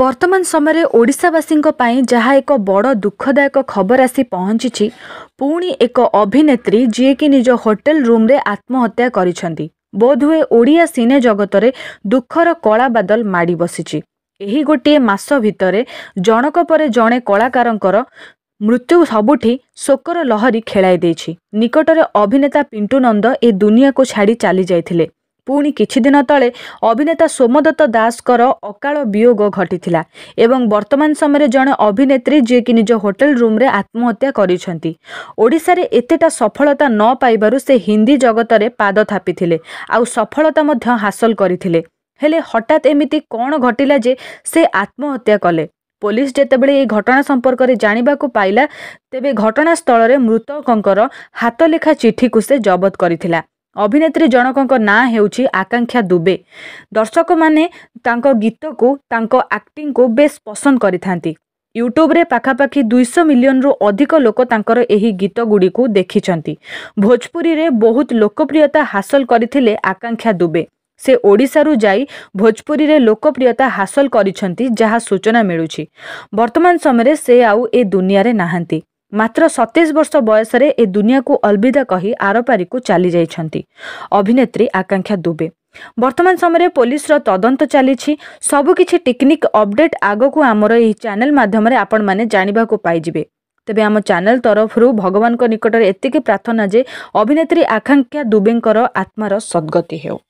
ବର୍ତ୍ତମାନ ସମୟରେ ଓଡ଼ିଶାବାସୀଙ୍କ ପାଇଁ ଯାହା ଏକ ବଡ଼ ଦୁଃଖଦାୟକ ଖବର ଆସି ପହଞ୍ଚିଛି ପୁଣି ଏକ ଅଭିନେତ୍ରୀ ଯିଏକି ନିଜ ହୋଟେଲ ରୁମ୍ରେ ଆତ୍ମହତ୍ୟା କରିଛନ୍ତି ବୋଧହୁଏ ଓଡ଼ିଆ ସିନେ ଜଗତରେ ଦୁଃଖର କଳା ବାଦଲ ମାଡ଼ି ବସିଛି ଏହି ଗୋଟିଏ ମାସ ଭିତରେ ଜଣକ ପରେ ଜଣେ କଳାକାରଙ୍କର ମୃତ୍ୟୁ ସବୁଠି ଶୋକର ଲହରୀ ଖେଳାଇ ଦେଇଛି ନିକଟରେ ଅଭିନେତା ପିଣ୍ଟୁନନ୍ଦ ନନ୍ଦ ଏ ଦୁନିଆକୁ ଛାଡ଼ି ଚାଲିଯାଇଥିଲେ ପୁଣି କିଛିଦିନ ତଳେ ଅଭିନେତା ସୋମଦତ୍ତ ଦାସଙ୍କର ଅକାଳ ବିୟୋଗ ଘଟିଥିଲା ଏବଂ ବର୍ତ୍ତମାନ ସମୟରେ ଜଣେ ଅଭିନେତ୍ରୀ ଯିଏକି ନିଜ ହୋଟେଲ ରୁମ୍ରେ ଆତ୍ମହତ୍ୟା କରିଛନ୍ତି ଓଡ଼ିଶାରେ ଏତେଟା ସଫଳତା ନ ପାଇବାରୁ ସେ ହିନ୍ଦୀ ଜଗତରେ ପାଦ ଥାପିଥିଲେ ଆଉ ସଫଳତା ମଧ୍ୟ ହାସଲ କରିଥିଲେ ହେଲେ ହଠାତ୍ ଏମିତି କ'ଣ ଘଟିଲା ଯେ ସେ ଆତ୍ମହତ୍ୟା କଲେ ପୋଲିସ ଯେତେବେଳେ ଏହି ଘଟଣା ସମ୍ପର୍କରେ ଜାଣିବାକୁ ପାଇଲା ତେବେ ଘଟଣାସ୍ଥଳରେ ମୃତକଙ୍କର ହାତ ଲେଖା ଚିଠିକୁ ସେ ଜବତ କରିଥିଲା ଅଭିନେତ୍ରୀ ଜଣକଙ୍କ ନାଁ ହେଉଛି ଆକାଂକ୍ଷା ଦୁବେ ଦର୍ଶକମାନେ ତାଙ୍କ ଗୀତକୁ ତାଙ୍କ ଆକ୍ଟିଂକୁ ବେଶ୍ ପସନ୍ଦ କରିଥାନ୍ତି ୟୁଟ୍ୟୁବରେ ପାଖାପାଖି ଦୁଇଶହ ମିଲିୟନରୁ ଅଧିକ ଲୋକ ତାଙ୍କର ଏହି ଗୀତଗୁଡ଼ିକୁ ଦେଖିଛନ୍ତି ଭୋଜପୁରୀରେ ବହୁତ ଲୋକପ୍ରିୟତା ହାସଲ କରିଥିଲେ ଆକାଂକ୍ଷା ଦୁବେ ସେ ଓଡ଼ିଶାରୁ ଯାଇ ଭୋଜପୁରୀରେ ଲୋକପ୍ରିୟତା ହାସଲ କରିଛନ୍ତି ଯାହା ସୂଚନା ମିଳୁଛି ବର୍ତ୍ତମାନ ସମୟରେ ସେ ଆଉ ଏ ଦୁନିଆରେ ନାହାନ୍ତି ମାତ୍ର ସତେଇଶ ବର୍ଷ ବୟସରେ ଏ ଦୁନିଆକୁ ଅଲବିଦା କହି ଆରପାରିକୁ ଚାଲିଯାଇଛନ୍ତି ଅଭିନେତ୍ରୀ ଆକାଂକ୍ଷା ଦୁବେ ବର୍ତ୍ତମାନ ସମୟରେ ପୋଲିସର ତଦନ୍ତ ଚାଲିଛି ସବୁକିଛି ଟେକ୍ନିକ୍ ଅପଡେଟ୍ ଆଗକୁ ଆମର ଏହି ଚ୍ୟାନେଲ ମାଧ୍ୟମରେ ଆପଣମାନେ ଜାଣିବାକୁ ପାଇଯିବେ ତେବେ ଆମ ଚ୍ୟାନେଲ ତରଫରୁ ଭଗବାନଙ୍କ ନିକଟରେ ଏତିକି ପ୍ରାର୍ଥନା ଯେ ଅଭିନେତ୍ରୀ ଆକାଂକ୍ଷା ଦୁବେଙ୍କର ଆତ୍ମାର ସଦ୍ଗତି ହେଉ